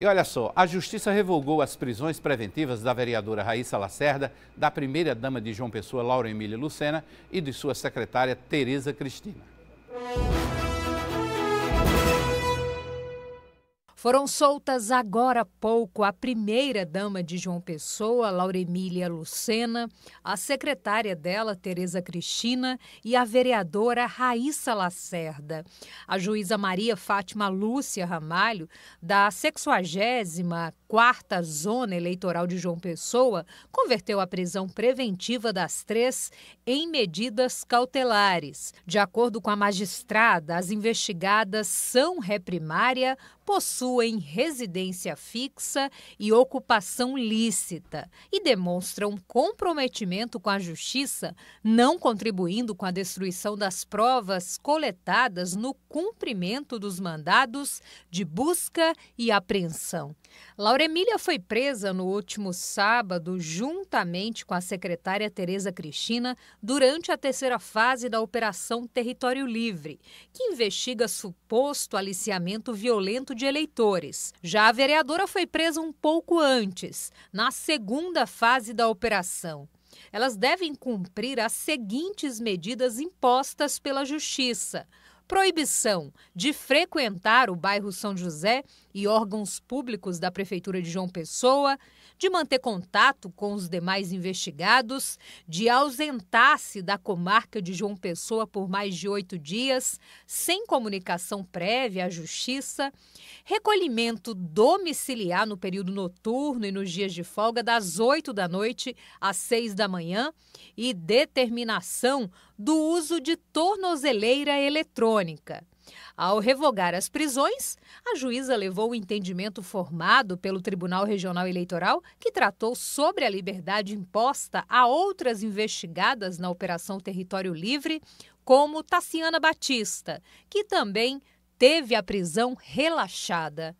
E olha só, a Justiça revogou as prisões preventivas da vereadora Raíssa Lacerda, da primeira-dama de João Pessoa, Laura Emília Lucena, e de sua secretária, Tereza Cristina. Foram soltas agora há pouco a primeira-dama de João Pessoa, Lauremília Lucena, a secretária dela, Tereza Cristina, e a vereadora Raíssa Lacerda. A juíza Maria Fátima Lúcia Ramalho, da 64 Zona Eleitoral de João Pessoa, converteu a prisão preventiva das três em medidas cautelares. De acordo com a magistrada, as investigadas são reprimária, possuem residência fixa e ocupação lícita e demonstram comprometimento com a justiça, não contribuindo com a destruição das provas coletadas no cumprimento dos mandados de busca e apreensão. Laura Emília foi presa no último sábado, juntamente com a secretária Tereza Cristina, durante a terceira fase da Operação Território Livre, que investiga suposto aliciamento violento de eleitores. Já a vereadora foi presa um pouco antes, na segunda fase da operação. Elas devem cumprir as seguintes medidas impostas pela Justiça proibição de frequentar o bairro São José e órgãos públicos da Prefeitura de João Pessoa, de manter contato com os demais investigados, de ausentar-se da comarca de João Pessoa por mais de oito dias, sem comunicação prévia à Justiça, recolhimento domiciliar no período noturno e nos dias de folga, das oito da noite às seis da manhã, e determinação do uso de tornozeleira eletrônica eletrônica. Ao revogar as prisões, a juíza levou o entendimento formado pelo Tribunal Regional Eleitoral, que tratou sobre a liberdade imposta a outras investigadas na Operação Território Livre, como Tassiana Batista, que também teve a prisão relaxada.